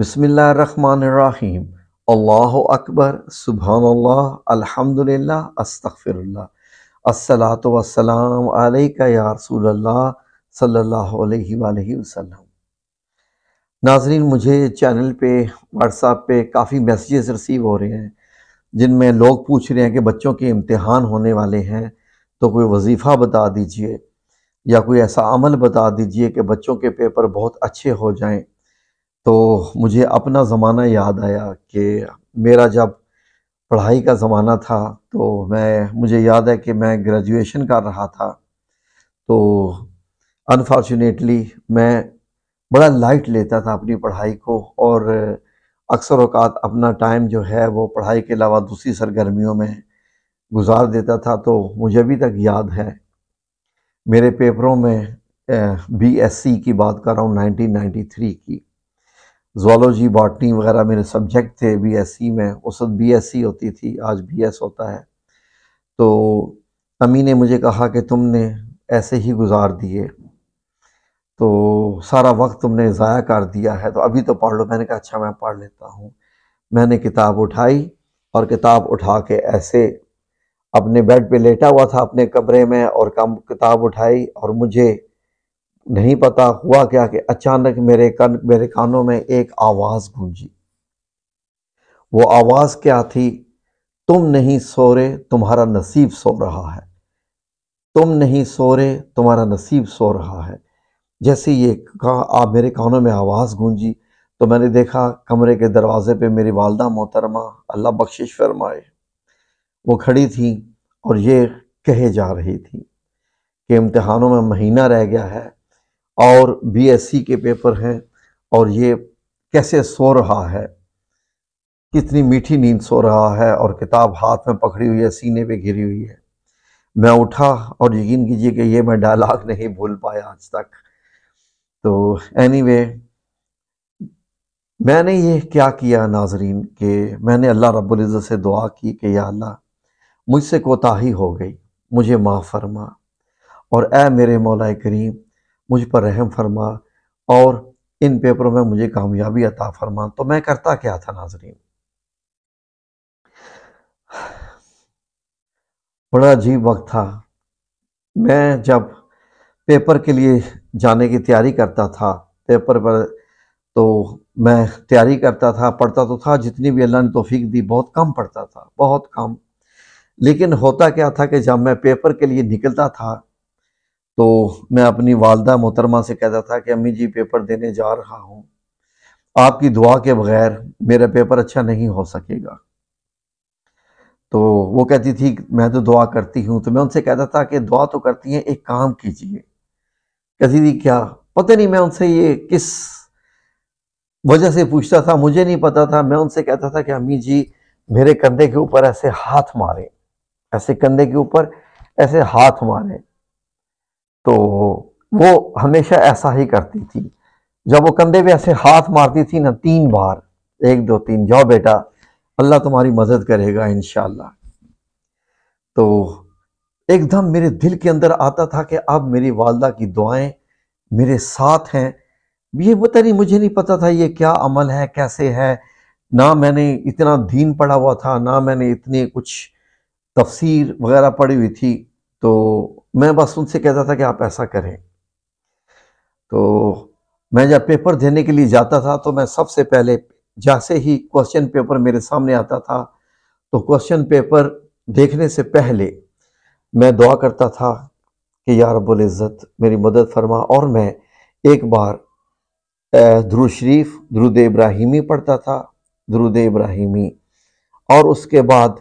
बसमीम अल्लाह अकबर सुबहानल्ला अलहमदिल्ला अस्तफ़िरल्ला अस्सलात वसलाम अलैका या रसूलल्ला सल्लल्लाहु अलैहि वसल्लम नाजरीन मुझे चैनल पे व्हाट्सएप पे काफ़ी मैसेजेस रिसीव हो रहे हैं जिनमें लोग पूछ रहे हैं कि बच्चों के इम्तिहान होने वाले हैं तो कोई वजीफ़ा बता दीजिए या कोई ऐसा अमल बता दीजिए कि बच्चों के पेपर बहुत अच्छे हो जाएं तो मुझे अपना ज़माना याद आया कि मेरा जब पढ़ाई का ज़माना था तो मैं मुझे याद है कि मैं ग्रेजुएशन कर रहा था तो अनफॉर्चुनेटली मैं बड़ा लाइट लेता था अपनी पढ़ाई को और अक्सर अवकात अपना टाइम जो है वो पढ़ाई के अलावा दूसरी सरगर्मियों में गुजार देता था तो मुझे अभी तक याद है मेरे पेपरों में बीएससी की बात कर रहा हूँ 1993 की जोलॉजी बॉटनी वगैरह मेरे सब्जेक्ट थे बीएससी में उस वक्त सी होती थी आज बीएस होता है तो अम्मी ने मुझे कहा कि तुमने ऐसे ही गुजार दिए तो सारा वक्त तुमने ज़ाया कर दिया है तो अभी तो पढ़ लो मैंने कहा अच्छा मैं पढ़ लेता हूँ मैंने किताब उठाई और किताब उठा के ऐसे अपने बेड पे लेटा हुआ था अपने कमरे में और कम किताब उठाई और मुझे नहीं पता हुआ क्या कि अचानक मेरे कन मेरे कानों में एक आवाज़ गूंजी वो आवाज़ क्या थी तुम नहीं सो रहे तुम्हारा नसीब सो रहा है तुम नहीं सो रहे तुम्हारा नसीब सो रहा है जैसे ये कहा आप मेरे कानों में आवाज़ गूंजी तो मैंने देखा कमरे के दरवाज़े पे मेरी वालदा मोहतरमा अल्लाह बख्शिश फरमाए वो खड़ी थी और ये कहे जा रही थी कि इम्तहानों में महीना रह गया है और बीएससी के पेपर हैं और ये कैसे सो रहा है कितनी मीठी नींद सो रहा है और किताब हाथ में पकड़ी हुई है सीने पे घिरी हुई है मैं उठा और यकीन कीजिए कि ये मैं डायलाग नहीं भूल पाया आज तक तो एनीवे anyway, मैंने ये क्या किया नाजरीन कि मैंने अल्लाह रब्बुल से दुआ की कि या अल्लाह मुझसे कोताही हो गई मुझे माफ़ फरमा और ए मेरे मौला करीम मुझ पर रहम फरमा और इन पेपरों में मुझे कामयाबी अता फरमा तो मैं करता क्या था नाजरीन बड़ा अजीब वक्त था मैं जब पेपर के लिए जाने की तैयारी करता था पेपर पर तो मैं तैयारी करता था पढ़ता तो था जितनी भी अल्लाह ने तोफीक दी बहुत कम पढ़ता था बहुत कम लेकिन होता क्या था कि जब मैं पेपर के लिए निकलता था तो मैं अपनी वालदा मोहतरमा से कहता था कि अम्मी जी पेपर देने जा रहा हूँ आपकी दुआ के बगैर मेरा पेपर अच्छा नहीं हो सकेगा तो वो कहती थी मैं तो दुआ करती हूँ तो मैं उनसे कहता था कि दुआ तो करती हैं एक काम कीजिए कहती थी क्या पता नहीं मैं उनसे ये किस वजह से पूछता था मुझे नहीं पता था मैं उनसे कहता था कि अम्मी जी मेरे कंधे के ऊपर ऐसे हाथ मारे ऐसे कंधे के ऊपर ऐसे हाथ मारे तो वो हमेशा ऐसा ही करती थी जब वो कंधे पे ऐसे हाथ मारती थी ना तीन बार एक दो तीन जाओ बेटा अल्लाह तुम्हारी मदद करेगा इन तो एकदम मेरे दिल के अंदर आता था कि अब मेरी वालदा की दुआएं मेरे साथ हैं ये पता नहीं मुझे नहीं पता था ये क्या अमल है कैसे है ना मैंने इतना दीन पढ़ा हुआ था ना मैंने इतनी कुछ तफसीर वगैरह पढ़ी हुई थी तो मैं बस उनसे कहता था कि आप ऐसा करें तो मैं जब पेपर देने के लिए जाता था तो मैं सबसे पहले जैसे ही क्वेश्चन पेपर मेरे सामने आता था तो क्वेश्चन पेपर देखने से पहले मैं दुआ करता था कि यार इज़्ज़त मेरी मदद फरमा और मैं एक बार ध्रु शरीफ द्रुद इब्राहिमी पढ़ता था द्रुद इब्राहिमी और उसके बाद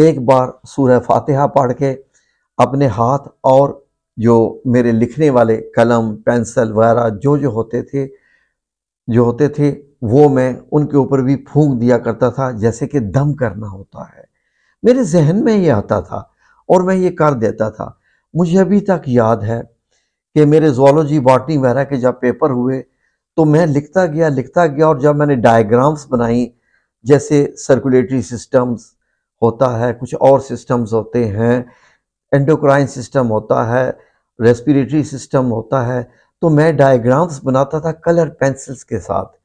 एक बार सूर्य फातिहा पढ़ के अपने हाथ और जो मेरे लिखने वाले कलम पेंसिल वगैरह जो जो होते थे जो होते थे वो मैं उनके ऊपर भी फूंक दिया करता था जैसे कि दम करना होता है मेरे जहन में ये आता था और मैं ये कर देता था मुझे अभी तक याद है कि मेरे जोलॉजी बॉटनी वगैरह के जब पेपर हुए तो मैं लिखता गया लिखता गया और जब मैंने डायग्राम्स बनाई जैसे सर्कुलेटरी सिस्टम्स होता है कुछ और सिस्टम्स होते हैं एंडोक्राइन सिस्टम होता है रेस्पिरेटरी सिस्टम होता है तो मैं डायग्राम्स बनाता था कलर पेंसिल्स के साथ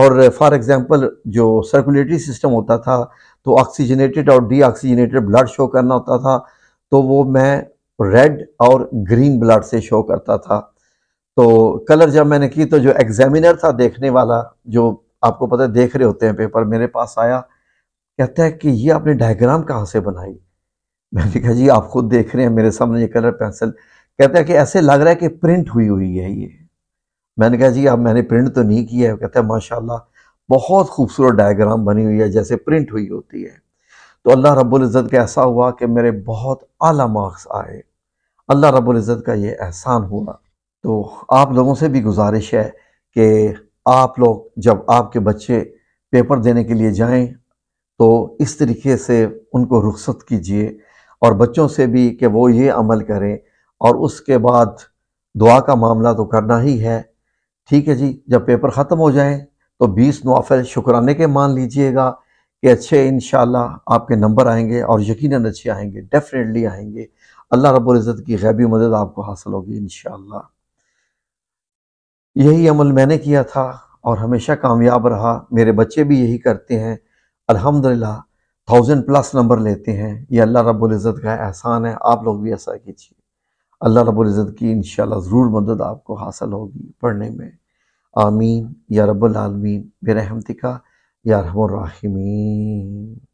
और फॉर एग्जांपल जो सर्कुलेटरी सिस्टम होता था तो ऑक्सीजनेटेड और डीऑक्सीजनेटेड ब्लड शो करना होता था तो वो मैं रेड और ग्रीन ब्लड से शो करता था तो कलर जब मैंने की तो जो एग्जामिनर था देखने वाला जो आपको पता है देख रहे होते हैं पेपर मेरे पास आया कहता है कि ये आपने डायग्राम कहाँ से बनाई मैंने कहा जी आप खुद देख रहे हैं मेरे सामने ये कलर पेंसिल कहते हैं कि ऐसे लग रहा है कि प्रिंट हुई हुई है ये मैंने कहा जी अब मैंने प्रिंट तो नहीं किया है कहते हैं माशाल्लाह बहुत खूबसूरत डायग्राम बनी हुई है जैसे प्रिंट हुई होती है तो अल्लाह रब्बुल इज़्ज़त का ऐसा हुआ कि मेरे बहुत आला मार्क्स आए अल्लाह रब्बुल इज़्ज़त का ये एहसान हुआ तो आप लोगों से भी गुजारिश है कि आप लोग जब आपके बच्चे पेपर देने के लिए जाएं तो इस तरीके से उनको रुख्सत कीजिए और बच्चों से भी कि वो ये अमल करें और उसके बाद दुआ का मामला तो करना ही है ठीक है जी जब पेपर ख़त्म हो जाए तो बीस नवाफिल शुक्राने के मान लीजिएगा कि अच्छे इन आपके नंबर आएंगे और यकीन अच्छे आएंगे डेफिनेटली आएंगे अल्लाह रब्ज़त की गैबी मदद आपको हासिल होगी इन यही अमल मैंने किया था और हमेशा कामयाब रहा मेरे बच्चे भी यही करते हैं अल्हम्दुलिल्लाह थाउजेंड प्लस नंबर लेते हैं ये अल्लाह रब्ज़त का एहसान है आप लोग भी ऐसा कीजिए अल्लाह रब्ज़त की इन ज़रूर मदद आपको हासिल होगी पढ़ने में आमीन या रबालमीन बेरहमतिका या रहमीन